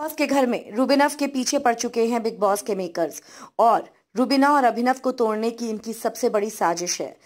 boss के घर में रुबिनव के पीछे पड़ चुके हैं बिग बॉस के मेकर्स और रुबिना और अभिनव को तोड़ने की इनकी सबसे बड़ी साजिश है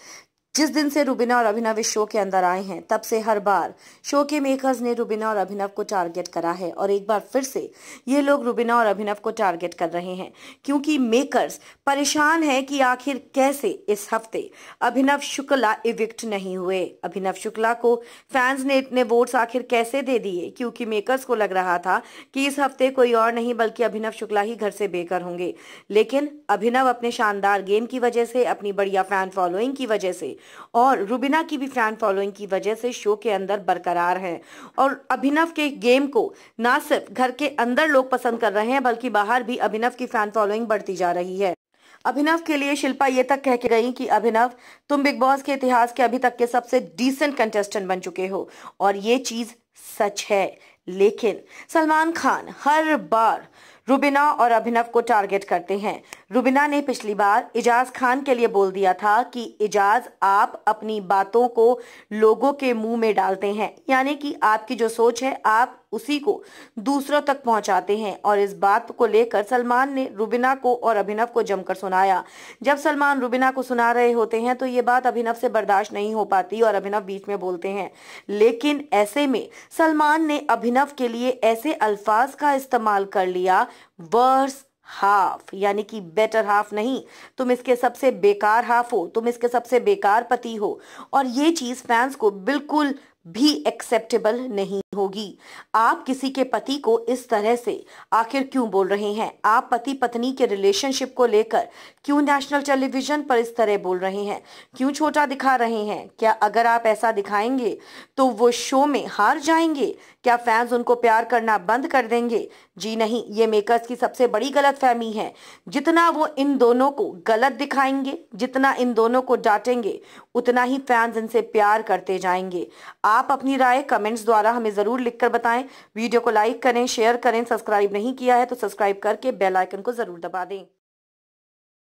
जिस दिन से रुबिना और अभिनव इस शो के अंदर आए हैं तब से हर बार शो के मेकर्स ने रुबिना और अभिनव को टारगेट करा है और एक बार फिर से ये लोग रुबिना और अभिनव को टारगेट कर रहे हैं क्योंकि मेकर्स परेशान हैं कि आखिर कैसे इस हफ्ते अभिनव शुक्ला इविक्ट नहीं हुए अभिनव शुक्ला को फैंस ने इतने वोट्स आखिर कैसे दे दिए क्योंकि मेकर्स को लग रहा था कि इस हफ्ते कोई और नहीं बल्कि अभिनव शुक्ला ही घर से बेकर होंगे लेकिन अभिनव अपने शानदार गेम की वजह से अपनी बढ़िया फैन फॉलोइंग की वजह से और रुबिना की भी फैन फॉलोइंग की वजह से शो के अंदर बरकरार है और अभिनव के गेम को ना सिर्फ घर के अंदर लोग पसंद कर रहे हैं बल्कि बाहर भी अभिनव की फैन फॉलोइंग बढ़ती जा रही है अभिनव के लिए शिल्पा ये तक कह के गई कि अभिनव तुम बिग बॉस के इतिहास के अभी तक के सबसे डिसेंट कंटेस्टेंट बन चुके हो और ये चीज सच है लेकिन सलमान खान हर बार रुबिना और अभिनव को टारगेट करते हैं रुबिना ने पिछली बार एजाज खान के लिए बोल दिया था कि एजाज आप अपनी बातों को लोगों के मुंह में डालते हैं यानी कि आपकी जो सोच है आप उसी को दूसरों तक पहुंचाते हैं और इस बात को लेकर सलमान ने रुबिना को और अभिनव को जमकर सुनाया जब सलमान रुबिना को सुना रहे होते हैं तो ये बात अभिनव से बर्दाश्त नहीं हो पाती और अभिनव बीच में बोलते हैं लेकिन ऐसे में सलमान ने अभिनव अभिनव के लिए ऐसे अल्फाज का इस्तेमाल कर लिया वर्स हाफ यानी कि बेटर हाफ नहीं तुम इसके सबसे बेकार हाफ हो तुम इसके सबसे बेकार पति हो और ये चीज़ फैंस को बिल्कुल भी एक्सेप्टेबल नहीं होगी आप किसी के पति को इस तरह से आखिर क्यों बोल रहे हैं आप पति पत्नी के रिलेशनशिप को लेकर क्यों नेशनल टेलीविजन पर इस तरह बोल रहे हैं क्यों छोटा दिखा रहे हैं क्या अगर आप ऐसा दिखाएंगे तो वो शो में हार जाएंगे क्या फैंस उनको प्यार करना बंद कर देंगे जी नहीं ये मेकर्स की सबसे बड़ी गलत फहमी है जितना वो इन दोनों को गलत दिखाएंगे जितना इन दोनों को डांटेंगे उतना ही फैंस इनसे प्यार करते जाएंगे आप अपनी राय कमेंट्स द्वारा हमें ज़रूर लिखकर बताएं वीडियो को लाइक करें शेयर करें सब्सक्राइब नहीं किया है तो सब्सक्राइब करके बेल आइकन को ज़रूर दबा दें